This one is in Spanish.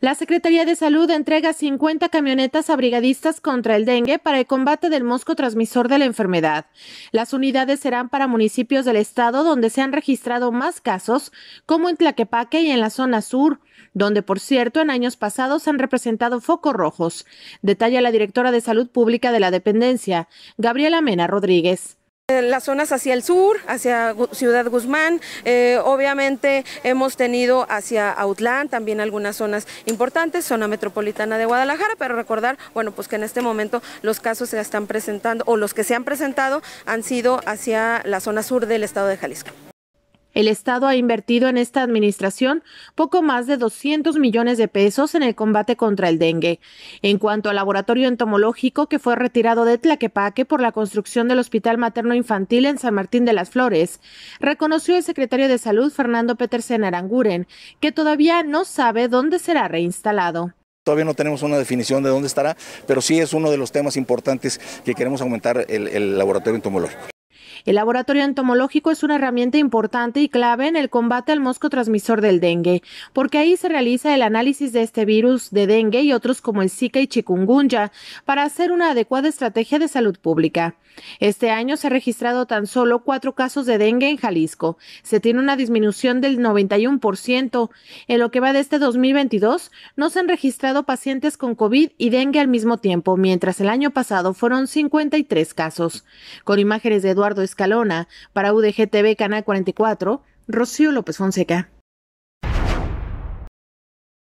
La Secretaría de Salud entrega 50 camionetas a brigadistas contra el dengue para el combate del mosco transmisor de la enfermedad. Las unidades serán para municipios del estado donde se han registrado más casos, como en Tlaquepaque y en la zona sur, donde por cierto en años pasados han representado focos rojos, detalla la directora de Salud Pública de la dependencia, Gabriela Mena Rodríguez. Eh, las zonas hacia el sur, hacia Ciudad Guzmán, eh, obviamente hemos tenido hacia Autlán también algunas zonas importantes, zona metropolitana de Guadalajara, pero recordar, bueno, pues que en este momento los casos se están presentando o los que se han presentado han sido hacia la zona sur del estado de Jalisco. El Estado ha invertido en esta administración poco más de 200 millones de pesos en el combate contra el dengue. En cuanto al laboratorio entomológico que fue retirado de Tlaquepaque por la construcción del Hospital Materno Infantil en San Martín de las Flores, reconoció el secretario de Salud Fernando Petersen Aranguren que todavía no sabe dónde será reinstalado. Todavía no tenemos una definición de dónde estará, pero sí es uno de los temas importantes que queremos aumentar el, el laboratorio entomológico. El laboratorio entomológico es una herramienta importante y clave en el combate al mosco transmisor del dengue, porque ahí se realiza el análisis de este virus de dengue y otros como el Zika y chikungunya para hacer una adecuada estrategia de salud pública. Este año se ha registrado tan solo cuatro casos de dengue en Jalisco. Se tiene una disminución del 91%. En lo que va de este 2022, no se han registrado pacientes con COVID y dengue al mismo tiempo, mientras el año pasado fueron 53 casos. Con imágenes de Eduardo Escalona, para UDG Canal 44, Rocío López Fonseca.